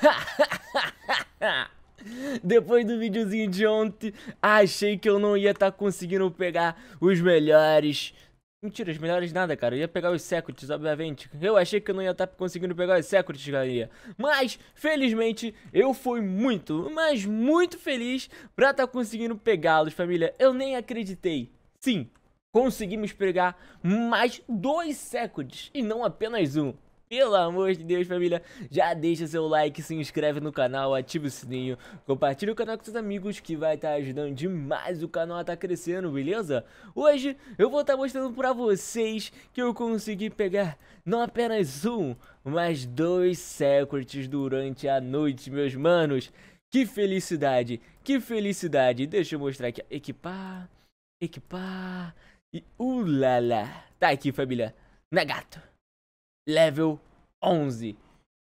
Depois do videozinho de ontem, achei que eu não ia estar tá conseguindo pegar os melhores. Mentira, os melhores nada, cara. Eu ia pegar os Secrets, obviamente. Eu achei que eu não ia estar tá conseguindo pegar os Secrets, galera. Mas, felizmente, eu fui muito, mas muito feliz pra estar tá conseguindo pegá-los, família. Eu nem acreditei. Sim, conseguimos pegar mais dois Secrets e não apenas um. Pelo amor de Deus, família, já deixa seu like, se inscreve no canal, ativa o sininho, compartilha o canal com seus amigos que vai estar tá ajudando demais o canal a estar tá crescendo, beleza? Hoje eu vou estar tá mostrando pra vocês que eu consegui pegar não apenas um, mas dois secrets durante a noite, meus manos. Que felicidade, que felicidade. Deixa eu mostrar aqui, equipar, equipar e ulala. Tá aqui, família, na gato level 11.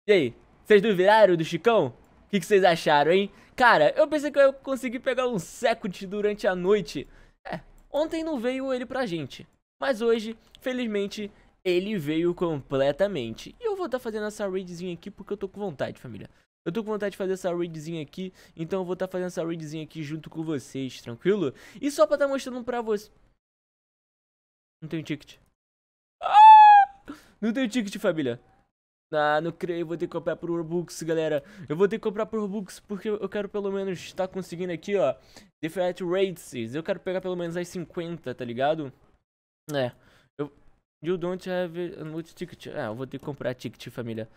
E aí, vocês duvidaram do Chicão? O que, vocês acharam, hein? Cara, eu pensei que eu conseguir pegar um Second durante a noite. É, ontem não veio ele pra gente. Mas hoje, felizmente, ele veio completamente. E eu vou estar tá fazendo essa raidzinha aqui porque eu tô com vontade, família. Eu tô com vontade de fazer essa raidzinha aqui, então eu vou estar tá fazendo essa raidzinha aqui junto com vocês, tranquilo? E só pra estar tá mostrando pra vocês... Não tem ticket. Não tem ticket, família. Ah, não creio, vou ter que comprar por Robux, galera. Eu vou ter que comprar por Robux porque eu quero pelo menos estar tá conseguindo aqui, ó. Different rates. Eu quero pegar pelo menos as 50, tá ligado? É. Eu... You don't have a multi ticket. Ah, eu vou ter que comprar ticket, família.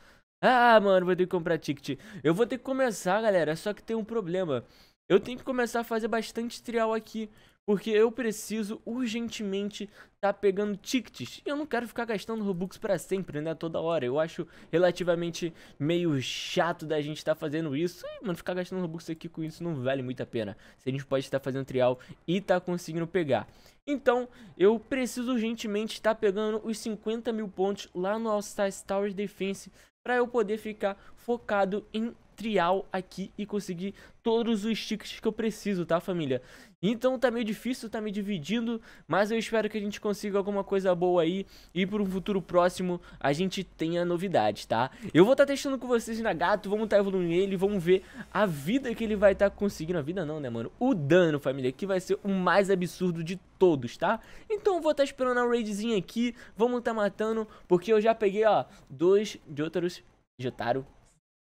Ah, mano, vou ter que comprar ticket. Eu vou ter que começar, galera. Só que tem um problema. Eu tenho que começar a fazer bastante trial aqui, porque eu preciso urgentemente tá pegando tickets. E eu não quero ficar gastando Robux para sempre, né? Toda hora. Eu acho relativamente meio chato da gente estar tá fazendo isso. E, mano, ficar gastando Robux aqui com isso não vale muito a pena. Se a gente pode estar tá fazendo trial e tá conseguindo pegar. Então, eu preciso urgentemente estar tá pegando os 50 mil pontos lá no All Stars Tower Defense para eu poder ficar focado em trial aqui e conseguir todos os tickets que eu preciso, tá família? Então tá meio difícil, tá me dividindo, mas eu espero que a gente consiga alguma coisa boa aí e para um futuro próximo a gente tenha novidades, tá? Eu vou estar tá testando com vocês na Gato, vamos estar tá evoluindo ele, vamos ver a vida que ele vai estar tá conseguindo, a vida não, né, mano? O dano, família, que vai ser o mais absurdo de todos, tá? Então eu vou estar tá esperando a raidzinha aqui, vamos estar tá matando, porque eu já peguei, ó, dois Jotaros, Jotaro,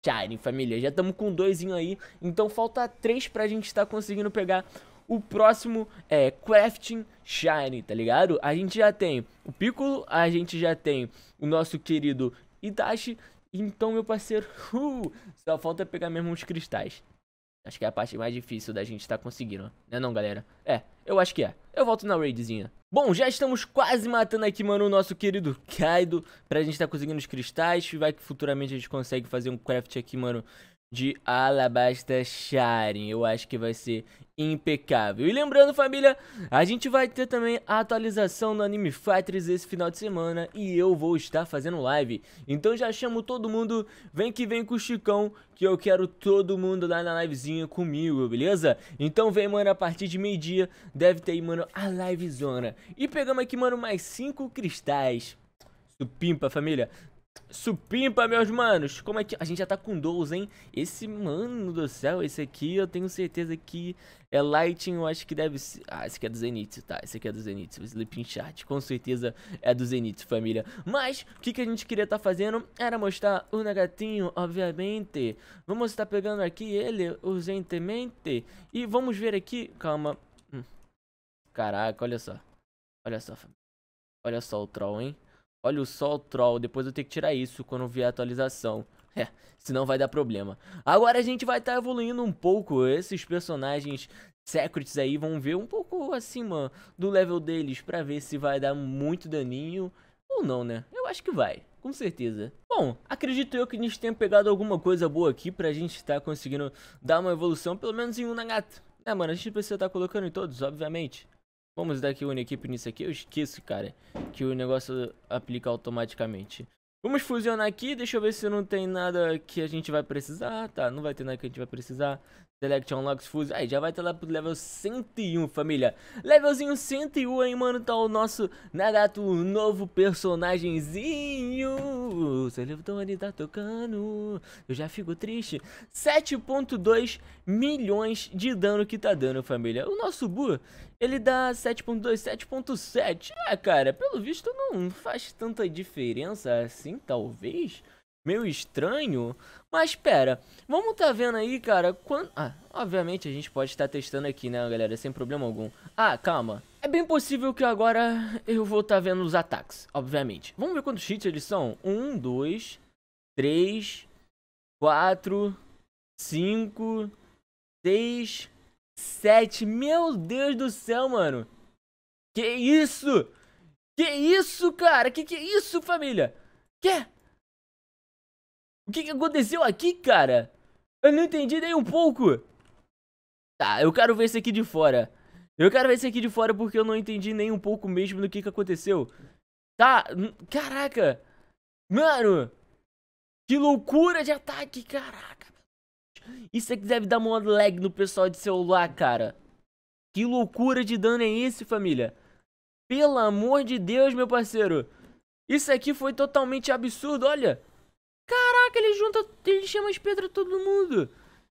Shining, família. Já estamos com dois aí, então falta três pra gente estar tá conseguindo pegar o próximo é Crafting Shine, tá ligado? A gente já tem o Piccolo, a gente já tem o nosso querido Itachi. Então, meu parceiro, uh, só falta pegar mesmo os cristais. Acho que é a parte mais difícil da gente estar tá conseguindo, né não, galera? É, eu acho que é. Eu volto na raidzinha. Bom, já estamos quase matando aqui, mano, o nosso querido Kaido. Pra gente estar tá conseguindo os cristais. Vai que futuramente a gente consegue fazer um craft aqui, mano, de Alabasta Sharing. Eu acho que vai ser impecável. E lembrando, família, a gente vai ter também a atualização do Anime Fighters esse final de semana e eu vou estar fazendo live. Então já chamo todo mundo, vem que vem com o Chicão, que eu quero todo mundo lá na livezinha comigo, beleza? Então vem, mano, a partir de meio-dia deve ter aí, mano, a livezona. E pegamos aqui, mano, mais 5 cristais. Supimpa, família. Supimpa, meus manos, como é que... A gente já tá com 12, hein? Esse, mano do céu, esse aqui eu tenho certeza que é Lighting, eu acho que deve ser... Ah, esse aqui é do Zenith, tá, esse aqui é do Zenith, Sleeping Chat. com certeza é do Zenith, família. Mas, o que, que a gente queria tá fazendo era mostrar o Negatinho, obviamente. Vamos estar tá pegando aqui ele, urgentemente, e vamos ver aqui... Calma. Hum. Caraca, olha só. Olha só, família. Olha só o troll, hein? Olha o sol troll, depois eu tenho que tirar isso quando vier a atualização. É, senão vai dar problema. Agora a gente vai estar tá evoluindo um pouco esses personagens secrets aí, vão ver um pouco acima do level deles pra ver se vai dar muito daninho ou não, né? Eu acho que vai, com certeza. Bom, acredito eu que a gente tenha pegado alguma coisa boa aqui pra gente estar tá conseguindo dar uma evolução, pelo menos em um Nagata. É, mano, a gente precisa estar tá colocando em todos, obviamente. Vamos dar aqui o equipe nisso aqui. Eu esqueço, cara, que o negócio aplica automaticamente. Vamos fusionar aqui. Deixa eu ver se não tem nada que a gente vai precisar. Ah, tá, não vai ter nada que a gente vai precisar. Select Unlocks fuse. Aí, já vai estar lá pro level 101, família. Levelzinho 101 aí, mano. Tá o nosso Nagato, o novo personagemzinho. Seu Tony tá tocando. Eu já fico triste. 7.2 milhões de dano que tá dando, família. O nosso Bu, ele dá 7.2, 7.7. É, cara, pelo visto não faz tanta diferença assim, talvez. Meio estranho. Mas pera, vamos tá vendo aí, cara, quando... Ah, obviamente a gente pode estar tá testando aqui, né, galera, sem problema algum. Ah, calma. É bem possível que agora eu vou tá vendo os ataques, obviamente. Vamos ver quantos hits eles são? 1, 2, 3, 4, 5, 6, 7. Meu Deus do céu, mano. Que isso? Que isso, cara? Que que é isso, família? Que? O que que aconteceu aqui, cara? Eu não entendi nem um pouco. Tá, eu quero ver isso aqui de fora. Eu quero ver isso aqui de fora porque eu não entendi nem um pouco mesmo do que que aconteceu. Tá, caraca. Mano. Que loucura de ataque, caraca. Isso é que deve dar modo lag no pessoal de celular, cara. Que loucura de dano é esse, família? Pelo amor de Deus, meu parceiro. Isso aqui foi totalmente absurdo, olha. Caraca, ele junta, ele chama as pedras todo mundo.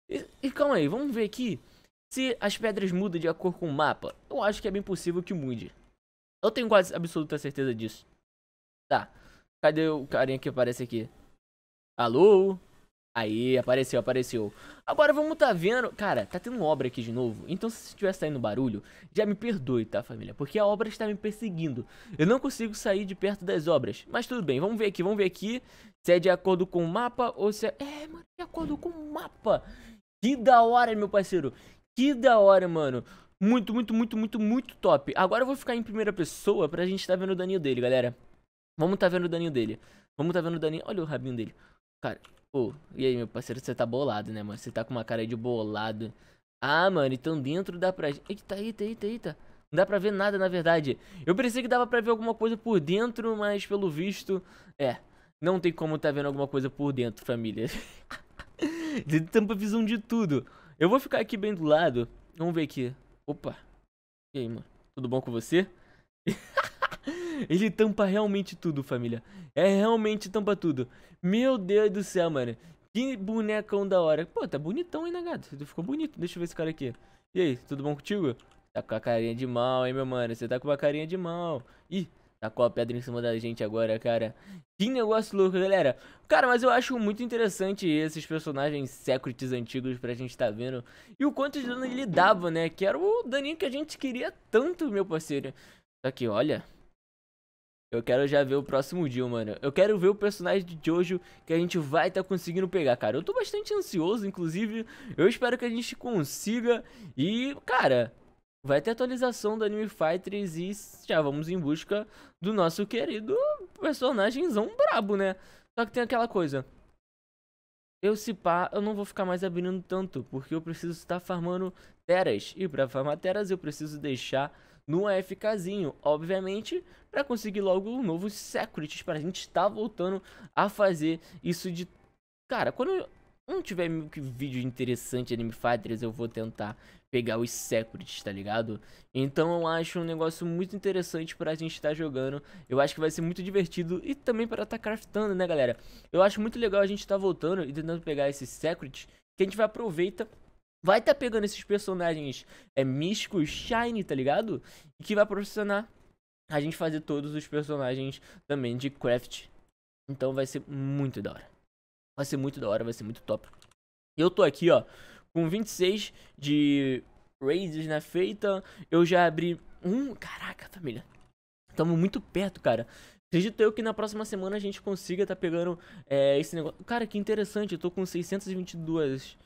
E, e, calma aí, vamos ver aqui se as pedras mudam de acordo com o mapa. Eu acho que é bem possível que mude. Eu tenho quase absoluta certeza disso. Tá. Cadê o carinha que aparece aqui? Alô? Aí, apareceu, apareceu. Agora vamos tá vendo... Cara, tá tendo obra aqui de novo. Então se estiver saindo barulho, já me perdoe, tá, família? Porque a obra está me perseguindo. Eu não consigo sair de perto das obras. Mas tudo bem, vamos ver aqui, vamos ver aqui. Se é de acordo com o mapa ou se é... É, mano, de acordo com o mapa. Que da hora, meu parceiro. Que da hora, mano. Muito, muito, muito, muito, muito top. Agora eu vou ficar em primeira pessoa pra gente tá vendo o daninho dele, galera. Vamos tá vendo o daninho dele. Vamos tá vendo o daninho... Olha o rabinho dele. Cara, Oh, e aí, meu parceiro, você tá bolado, né, mano? Você tá com uma cara de bolado. Ah, mano, então dentro dá pra... Eita, eita, eita, eita. Não dá pra ver nada, na verdade. Eu pensei que dava pra ver alguma coisa por dentro, mas pelo visto... É, não tem como tá vendo alguma coisa por dentro, família. de tampa visão de tudo. Eu vou ficar aqui bem do lado. Vamos ver aqui. Opa. E aí, mano? Tudo bom com você? Ele tampa realmente tudo, família. É realmente tampa tudo. Meu Deus do céu, mano. Que bonecão da hora. Pô, tá bonitão, hein, negado? Ficou bonito. Deixa eu ver esse cara aqui. E aí, tudo bom contigo? Tá com a carinha de mal, hein, meu mano? Você tá com uma carinha de mal. Ih, tacou tá a pedra em cima da gente agora, cara. Que negócio louco, galera. Cara, mas eu acho muito interessante esses personagens secretos antigos pra gente tá vendo. E o quanto de dano ele dava, né? Que era o daninho que a gente queria tanto, meu parceiro. Só que, olha, eu quero já ver o próximo deal, mano. Eu quero ver o personagem de Jojo que a gente vai estar tá conseguindo pegar, cara. Eu tô bastante ansioso, inclusive. Eu espero que a gente consiga. E, cara, vai ter atualização do Anime Fighters e já vamos em busca do nosso querido personagemzão brabo, né? Só que tem aquela coisa. Eu se pá, eu não vou ficar mais abrindo tanto, porque eu preciso estar farmando teras. E pra farmar teras eu preciso deixar no AFKzinho, obviamente, para conseguir logo um novo Securities, para a gente estar tá voltando a fazer isso de... Cara, quando não tiver vídeo interessante Anime Fighters, eu vou tentar pegar os Secrets, tá ligado? Então eu acho um negócio muito interessante pra gente estar tá jogando. Eu acho que vai ser muito divertido e também para estar tá craftando, né, galera? Eu acho muito legal a gente estar tá voltando e tentando pegar esses Secrets, que a gente vai aproveitar vai estar tá pegando esses personagens é, místicos, shiny, tá ligado? E que vai proporcionar a gente fazer todos os personagens também de craft. Então vai ser muito da hora. Vai ser muito da hora, vai ser muito top. Eu tô aqui, ó, com 26 de raises né feita. Eu já abri um... Caraca, família. Tamo muito perto, cara. Acredito eu que na próxima semana a gente consiga tá pegando é, esse negócio. Cara, que interessante. Eu tô com 622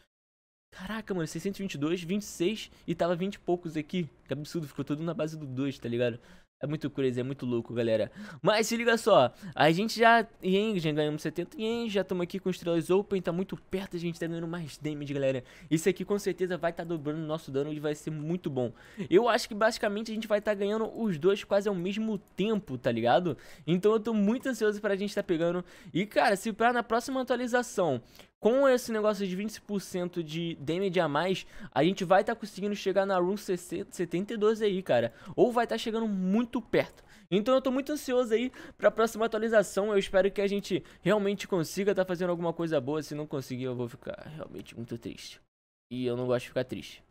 Caraca, mano, 622, 26 e tava 20 e poucos aqui. Que absurdo, ficou tudo na base do 2, tá ligado? É muito crazy, é muito louco, galera. Mas se liga só, a gente já, yen, já ganhamos 70 yen, já estamos aqui com estrelas open, tá muito perto, a gente tá ganhando mais damage, galera. Isso aqui com certeza vai estar tá dobrando o nosso dano e vai ser muito bom. Eu acho que basicamente a gente vai estar tá ganhando os dois quase ao mesmo tempo, tá ligado? Então eu tô muito ansioso pra gente tá pegando. E cara, se pra na próxima atualização com esse negócio de 20% de damage a mais, a gente vai estar tá conseguindo chegar na Room 72 aí, cara. Ou vai estar tá chegando muito muito perto. Então eu tô muito ansioso aí pra próxima atualização. Eu espero que a gente realmente consiga tá fazendo alguma coisa boa. Se não conseguir, eu vou ficar realmente muito triste. E eu não gosto de ficar triste.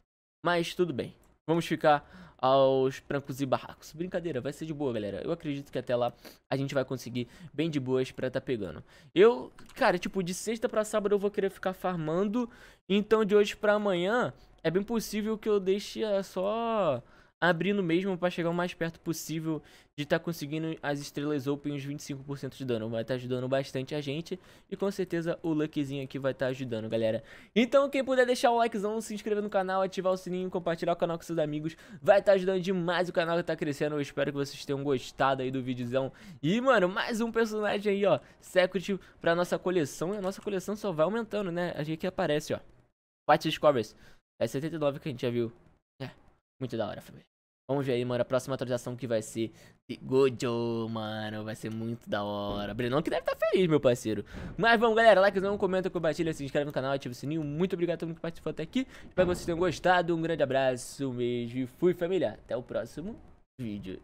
Mas tudo bem. Vamos ficar aos prancos e barracos. Brincadeira, vai ser de boa, galera. Eu acredito que até lá a gente vai conseguir bem de boas pra tá pegando. Eu, cara, tipo, de sexta pra sábado eu vou querer ficar farmando. Então de hoje pra amanhã é bem possível que eu deixe é, só abrindo mesmo para chegar o mais perto possível de estar tá conseguindo as estrelas open uns 25% de dano. Vai estar tá ajudando bastante a gente e com certeza o luckzinho aqui vai estar tá ajudando, galera. Então quem puder deixar o likezão, se inscrever no canal, ativar o sininho, compartilhar o canal com seus amigos, vai estar tá ajudando demais o canal que tá crescendo. Eu espero que vocês tenham gostado aí do videozão. E, mano, mais um personagem aí, ó, Secret pra nossa coleção. E a nossa coleção só vai aumentando, né? A gente que aparece, ó. White Discovers. É 79 que a gente já viu. É, muito da hora, família. Vamos ver aí, mano, a próxima atualização que vai ser de Gojo, mano, vai ser muito da hora. Brenão que deve estar tá feliz, meu parceiro. Mas vamos, galera, like, não comenta, compartilha, se inscreve no canal, ativa o sininho. Muito obrigado a todo mundo que participou até aqui. Espero que vocês tenham gostado, um grande abraço, um beijo e fui, família. Até o próximo vídeo.